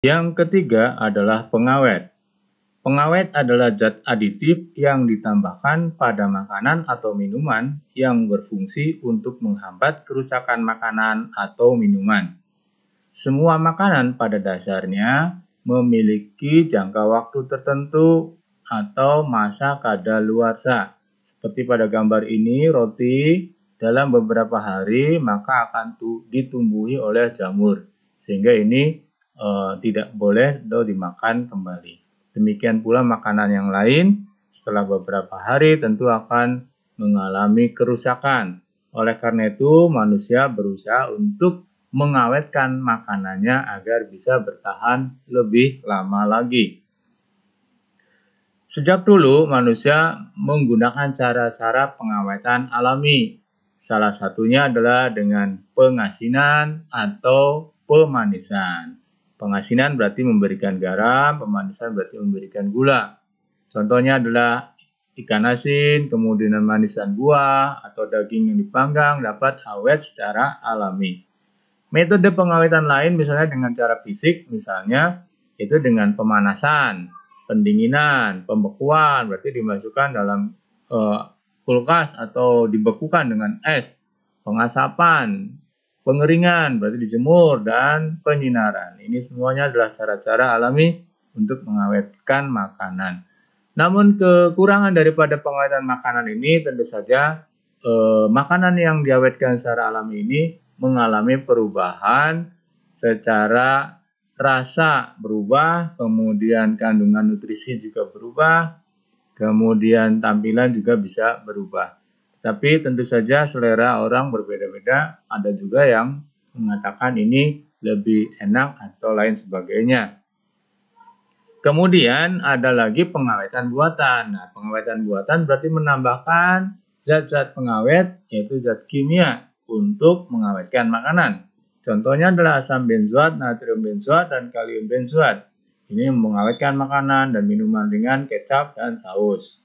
Yang ketiga adalah pengawet. Pengawet adalah zat aditif yang ditambahkan pada makanan atau minuman yang berfungsi untuk menghambat kerusakan makanan atau minuman. Semua makanan pada dasarnya memiliki jangka waktu tertentu atau masa kadaluarsa. Seperti pada gambar ini, roti dalam beberapa hari maka akan ditumbuhi oleh jamur. Sehingga ini e, tidak boleh do dimakan kembali. Demikian pula makanan yang lain setelah beberapa hari tentu akan mengalami kerusakan. Oleh karena itu, manusia berusaha untuk mengawetkan makanannya agar bisa bertahan lebih lama lagi. Sejak dulu, manusia menggunakan cara-cara pengawetan alami. Salah satunya adalah dengan pengasinan atau pemanisan. Pengasinan berarti memberikan garam, pemanisan berarti memberikan gula. Contohnya adalah ikan asin, kemudian manisan buah atau daging yang dipanggang dapat awet secara alami. Metode pengawetan lain misalnya dengan cara fisik, misalnya itu dengan pemanasan, pendinginan, pembekuan, berarti dimasukkan dalam uh, kulkas atau dibekukan dengan es, pengasapan, pengeringan berarti dijemur dan penyinaran. Ini semuanya adalah cara-cara alami untuk mengawetkan makanan. Namun kekurangan daripada pengawetan makanan ini tentu saja eh, makanan yang diawetkan secara alami ini mengalami perubahan secara rasa berubah, kemudian kandungan nutrisi juga berubah, kemudian tampilan juga bisa berubah. Tapi tentu saja selera orang berbeda-beda, ada juga yang mengatakan ini lebih enak atau lain sebagainya. Kemudian ada lagi pengawetan buatan. Nah, pengawetan buatan berarti menambahkan zat-zat pengawet yaitu zat kimia untuk mengawetkan makanan. Contohnya adalah asam benzoat, natrium benzoat, dan kalium benzoat. Ini mengawetkan makanan dan minuman ringan, kecap, dan saus.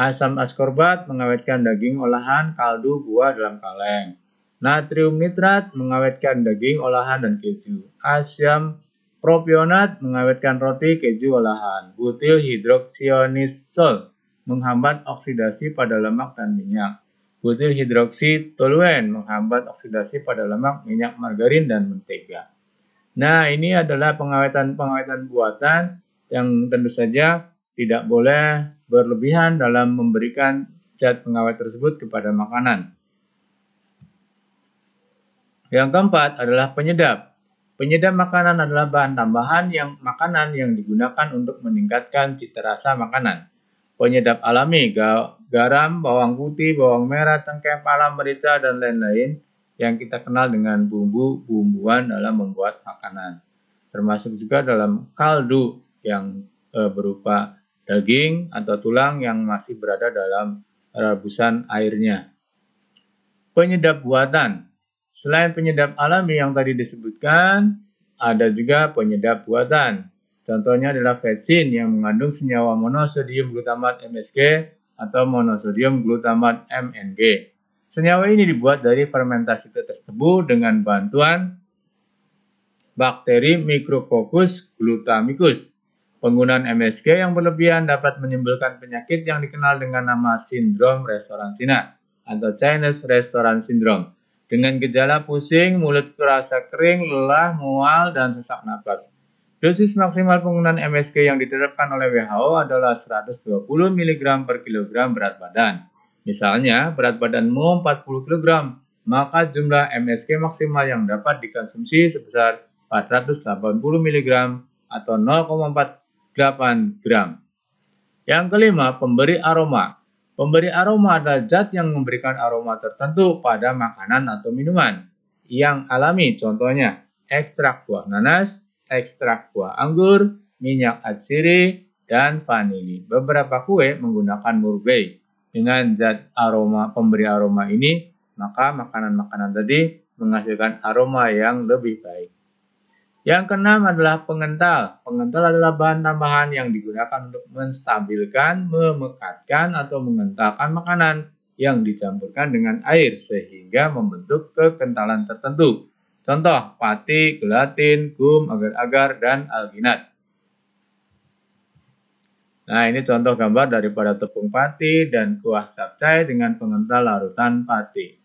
Asam askorbat mengawetkan daging olahan, kaldu, buah dalam kaleng. Natrium nitrat mengawetkan daging olahan dan keju. Asam propionat mengawetkan roti, keju olahan. Butil hidroksionisul menghambat oksidasi pada lemak dan minyak. Butil hidroksi toluen menghambat oksidasi pada lemak, minyak, margarin, dan mentega. Nah, ini adalah pengawetan-pengawetan buatan yang tentu saja tidak boleh berlebihan dalam memberikan zat pengawet tersebut kepada makanan. Yang keempat adalah penyedap. Penyedap makanan adalah bahan tambahan yang makanan yang digunakan untuk meningkatkan cita rasa makanan. Penyedap alami, garam, bawang putih, bawang merah, cengkeh, pala, merica, dan lain-lain yang kita kenal dengan bumbu-bumbuan dalam membuat makanan. Termasuk juga dalam kaldu yang eh, berupa daging atau tulang yang masih berada dalam rebusan airnya. Penyedap buatan. Selain penyedap alami yang tadi disebutkan, ada juga penyedap buatan. Contohnya adalah vetsin yang mengandung senyawa monosodium glutamat MSG atau monosodium glutamat MNG. Senyawa ini dibuat dari fermentasi tetes tebu dengan bantuan bakteri Micrococcus glutamicus Penggunaan MSG yang berlebihan dapat menimbulkan penyakit yang dikenal dengan nama sindrom restoran Cina atau Chinese Restaurant Syndrome dengan gejala pusing, mulut terasa kering, lelah, mual, dan sesak napas. Dosis maksimal penggunaan MSG yang diterapkan oleh WHO adalah 120 mg per kilogram berat badan. Misalnya, berat badanmu 40 kg, maka jumlah MSG maksimal yang dapat dikonsumsi sebesar 480 mg atau 0,4 8 gram. Yang kelima, pemberi aroma. Pemberi aroma adalah zat yang memberikan aroma tertentu pada makanan atau minuman yang alami. Contohnya, ekstrak buah nanas, ekstrak buah anggur, minyak atsiri, dan vanili. Beberapa kue menggunakan murbei. Dengan zat aroma pemberi aroma ini, maka makanan-makanan tadi menghasilkan aroma yang lebih baik. Yang keenam adalah pengental. Pengental adalah bahan tambahan yang digunakan untuk menstabilkan, memekatkan, atau mengentalkan makanan yang dicampurkan dengan air sehingga membentuk kekentalan tertentu. Contoh, pati, gelatin, gum, agar-agar, dan alginat. Nah, ini contoh gambar daripada tepung pati dan kuah capcay dengan pengental larutan pati.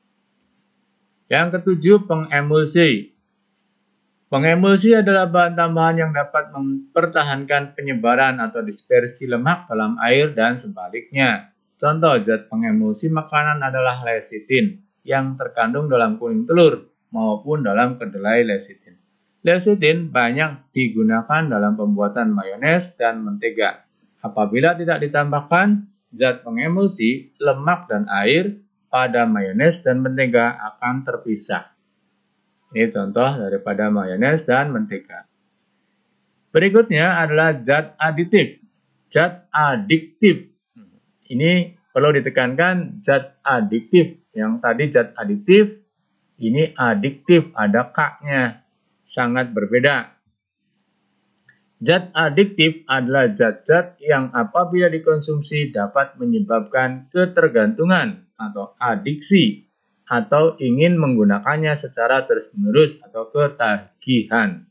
Yang ketujuh, pengemulsi. Pengemulsi adalah bahan tambahan yang dapat mempertahankan penyebaran atau dispersi lemak dalam air dan sebaliknya. Contoh zat pengemulsi makanan adalah lecithin yang terkandung dalam kuning telur maupun dalam kedelai lecithin. Lecithin banyak digunakan dalam pembuatan mayones dan mentega. Apabila tidak ditambahkan, zat pengemulsi, lemak dan air pada mayones dan mentega akan terpisah. Ini contoh daripada mayones dan mentega. Berikutnya adalah zat aditif. Zat adiktif. Ini perlu ditekankan zat adiktif. Yang tadi zat aditif, ini adiktif, ada kaknya. Sangat berbeda. Zat adiktif adalah zat-zat yang apabila dikonsumsi dapat menyebabkan ketergantungan atau adiksi atau ingin menggunakannya secara terus-menerus atau ketagihan.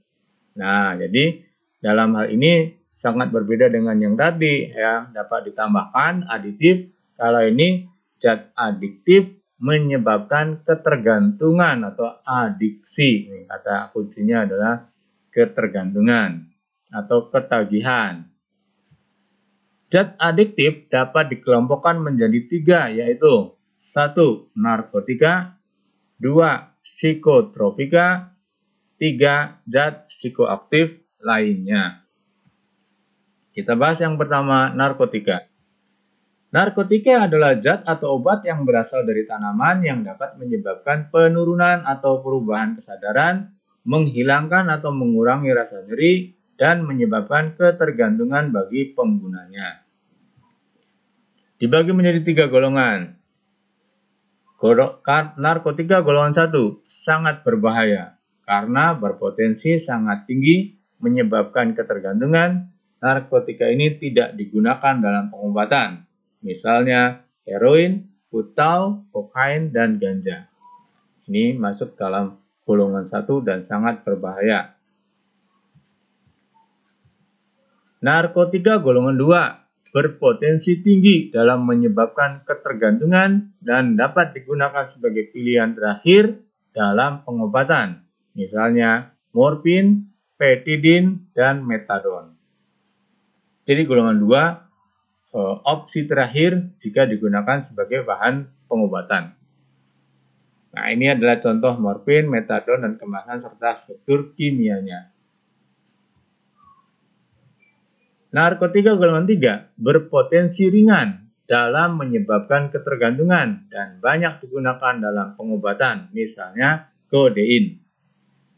Nah, jadi dalam hal ini sangat berbeda dengan yang tadi ya, dapat ditambahkan aditif kalau ini zat adiktif menyebabkan ketergantungan atau adiksi. Ini kata kuncinya adalah ketergantungan atau ketagihan. Zat adiktif dapat dikelompokkan menjadi tiga, yaitu 1. Narkotika 2. Psikotropika 3. Zat psikoaktif lainnya Kita bahas yang pertama, narkotika Narkotika adalah zat atau obat yang berasal dari tanaman yang dapat menyebabkan penurunan atau perubahan kesadaran, menghilangkan atau mengurangi rasa nyeri, dan menyebabkan ketergantungan bagi penggunanya. Dibagi menjadi tiga golongan, Narkotika golongan 1 sangat berbahaya karena berpotensi sangat tinggi menyebabkan ketergantungan. Narkotika ini tidak digunakan dalam pengobatan, misalnya heroin, putau, kokain, dan ganja. Ini masuk dalam golongan 1 dan sangat berbahaya. Narkotika golongan 2 berpotensi tinggi dalam menyebabkan ketergantungan dan dapat digunakan sebagai pilihan terakhir dalam pengobatan, misalnya morfin, petidin, dan metadon. Jadi golongan 2 eh, opsi terakhir jika digunakan sebagai bahan pengobatan. Nah, ini adalah contoh morfin, metadon, dan kemasan serta struktur kimianya. Narkotika golongan 3 berpotensi ringan dalam menyebabkan ketergantungan dan banyak digunakan dalam pengobatan, misalnya kodein.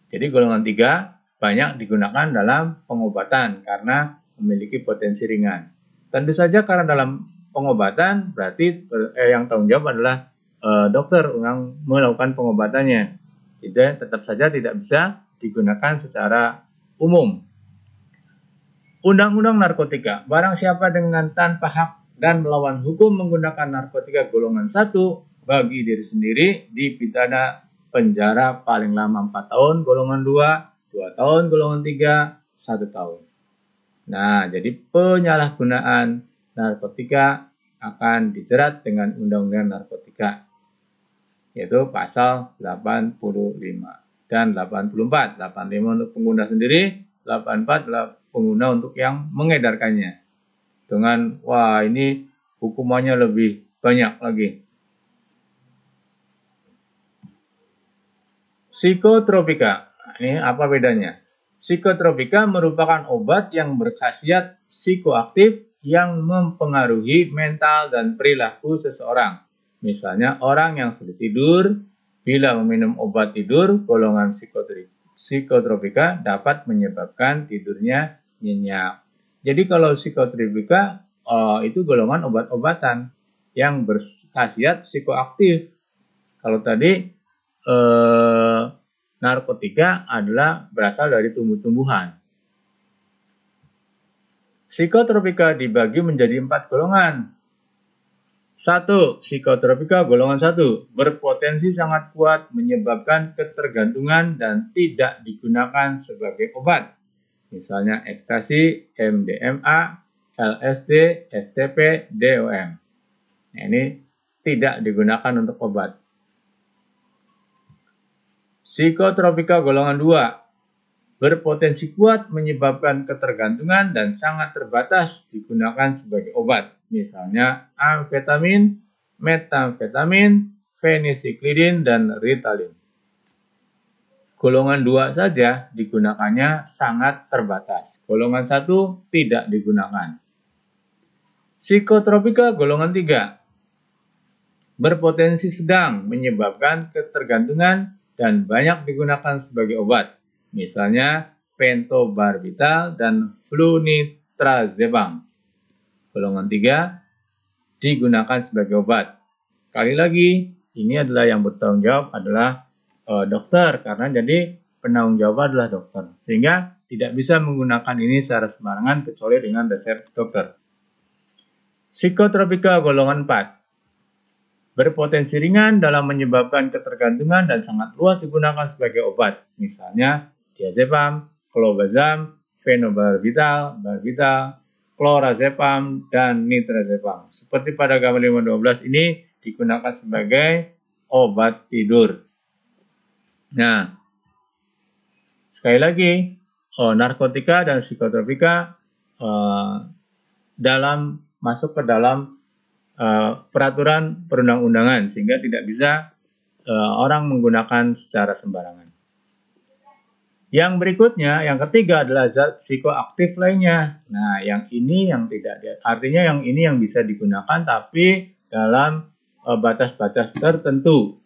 Jadi golongan 3 banyak digunakan dalam pengobatan karena memiliki potensi ringan. Tentu saja karena dalam pengobatan berarti eh, yang tanggung jawab adalah eh, dokter yang melakukan pengobatannya. Jadi tetap saja tidak bisa digunakan secara umum Undang-Undang Narkotika, barang siapa dengan tanpa hak dan melawan hukum menggunakan narkotika golongan satu bagi diri sendiri dipidana penjara paling lama 4 tahun golongan 2, 2 tahun golongan 3, 1 tahun. Nah, jadi penyalahgunaan narkotika akan dijerat dengan Undang-Undang Narkotika yaitu pasal 85 dan 84. 85 untuk pengguna sendiri, 84 pengguna untuk yang mengedarkannya. Dengan wah ini hukumannya lebih banyak lagi. Psikotropika. Ini apa bedanya? Psikotropika merupakan obat yang berkhasiat psikoaktif yang mempengaruhi mental dan perilaku seseorang. Misalnya orang yang sulit tidur, bila meminum obat tidur, golongan psikotropika dapat menyebabkan tidurnya nyenyak. Jadi kalau psikotribika uh, eh, itu golongan obat-obatan yang berkhasiat psikoaktif. Kalau tadi uh, narkotika adalah berasal dari tumbuh-tumbuhan. Psikotropika dibagi menjadi empat golongan. Satu, psikotropika golongan satu berpotensi sangat kuat menyebabkan ketergantungan dan tidak digunakan sebagai obat. Misalnya ekstasi, MDMA, LSD, STP, DOM. Nah, ini tidak digunakan untuk obat. Psikotropika golongan 2 berpotensi kuat menyebabkan ketergantungan dan sangat terbatas digunakan sebagai obat. Misalnya amfetamin, metamfetamin, fenisiklidin, dan ritalin. Golongan 2 saja digunakannya sangat terbatas. Golongan 1 tidak digunakan. Psikotropika golongan 3 berpotensi sedang menyebabkan ketergantungan dan banyak digunakan sebagai obat. Misalnya pentobarbital dan flunitrazepam. Golongan 3 digunakan sebagai obat. Kali lagi, ini adalah yang bertanggung jawab adalah Eh, dokter karena jadi penanggung jawab adalah dokter sehingga tidak bisa menggunakan ini secara sembarangan kecuali dengan resep dokter. Psikotropika golongan 4 berpotensi ringan dalam menyebabkan ketergantungan dan sangat luas digunakan sebagai obat, misalnya diazepam, clobazam, fenobarbital, barbital, klorazepam, dan nitrazepam. Seperti pada gambar 512 ini digunakan sebagai obat tidur. Nah, sekali lagi, oh, narkotika dan psikotropika eh, dalam masuk ke dalam eh, peraturan perundang-undangan sehingga tidak bisa eh, orang menggunakan secara sembarangan. Yang berikutnya, yang ketiga adalah zat psikoaktif lainnya. Nah, yang ini yang tidak artinya yang ini yang bisa digunakan tapi dalam eh, batas -batas tertentu.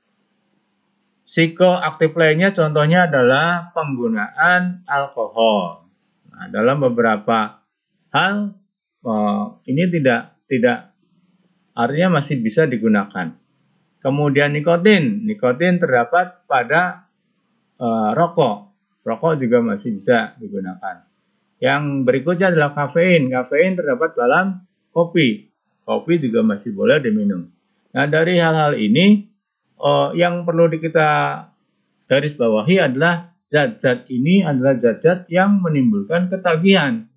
Psikoaktif lainnya contohnya adalah penggunaan alkohol. Nah, dalam beberapa hal eh, ini tidak tidak artinya masih bisa digunakan. Kemudian nikotin, nikotin terdapat pada e, rokok. Rokok juga masih bisa digunakan. Yang berikutnya adalah kafein. Kafein terdapat dalam kopi. Kopi juga masih boleh diminum. Nah, dari hal-hal ini uh, yang perlu kita garis bawahi adalah zat-zat ini adalah zat-zat yang menimbulkan ketagihan.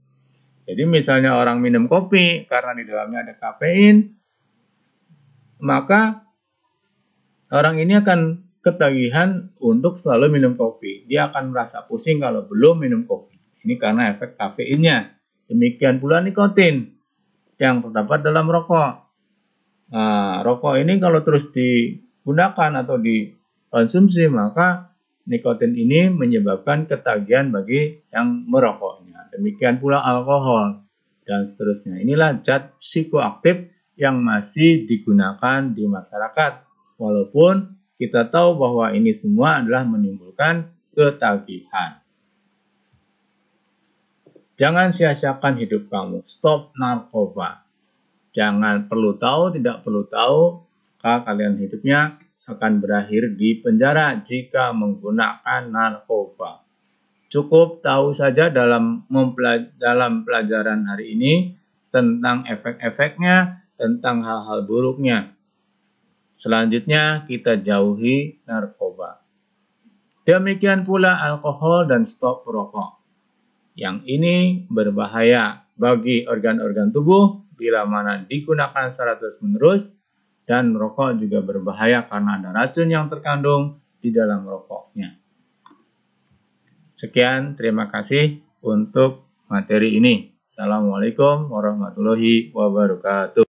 Jadi misalnya orang minum kopi karena di dalamnya ada kafein, maka orang ini akan ketagihan untuk selalu minum kopi. Dia akan merasa pusing kalau belum minum kopi. Ini karena efek kafeinnya. Demikian pula nikotin yang terdapat dalam rokok. Nah, rokok ini kalau terus di digunakan atau dikonsumsi maka nikotin ini menyebabkan ketagihan bagi yang merokoknya. Demikian pula alkohol dan seterusnya. Inilah zat psikoaktif yang masih digunakan di masyarakat walaupun kita tahu bahwa ini semua adalah menimbulkan ketagihan. Jangan sia-siakan hidup kamu. Stop narkoba. Jangan perlu tahu, tidak perlu tahu, maka kalian hidupnya akan berakhir di penjara jika menggunakan narkoba. Cukup tahu saja dalam dalam pelajaran hari ini tentang efek-efeknya, tentang hal-hal buruknya. Selanjutnya kita jauhi narkoba. Demikian pula alkohol dan stop rokok. Yang ini berbahaya bagi organ-organ tubuh bila mana digunakan secara terus-menerus dan merokok juga berbahaya karena ada racun yang terkandung di dalam rokoknya. Sekian, terima kasih untuk materi ini. Assalamualaikum warahmatullahi wabarakatuh.